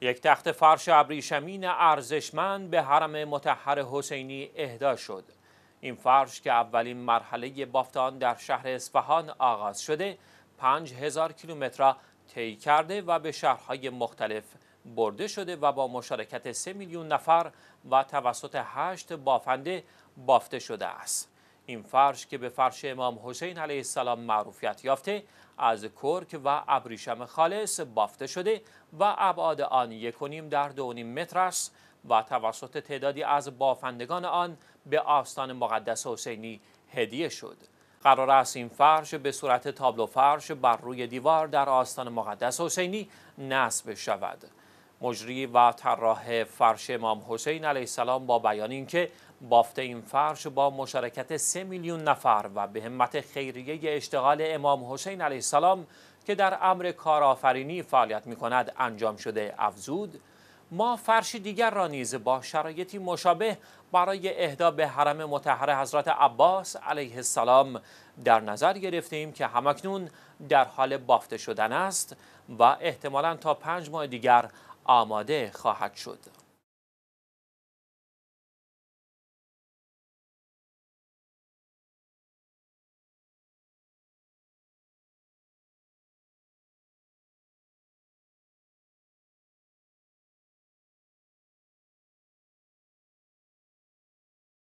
یک تخت فرش ابریشمین ارزشمند به حرم متحر حسینی اهدا شد این فرش که اولین مرحله بافتان در شهر اصفهان آغاز شده 5000 کیلومتر طی کرده و به شهرهای مختلف برده شده و با مشارکت 3 میلیون نفر و توسط 8 بافنده بافته شده است این فرش که به فرش امام حسین علیه السلام معروفیت یافته از کرک و ابریشم خالص بافته شده و ابعاد آن یکونیم در دونیم متر است و توسط تعدادی از بافندگان آن به آستان مقدس حسینی هدیه شد. قرار است این فرش به صورت تابلو فرش بر روی دیوار در آستان مقدس حسینی نصب شود. مجری و طراح فرش امام حسین علیه السلام با بیان اینکه بافت این فرش با مشارکت سه میلیون نفر و به همت خیریه اشتغال امام حسین علیه السلام که در امر کارآفرینی فعالیت می کند انجام شده افزود ما فرش دیگر را نیز با شرایطی مشابه برای اهدا به حرم متحر حضرت عباس علیه السلام در نظر گرفتیم که همکنون در حال بافته شدن است و احتمالا تا پنج ماه دیگر آماده خواهد شد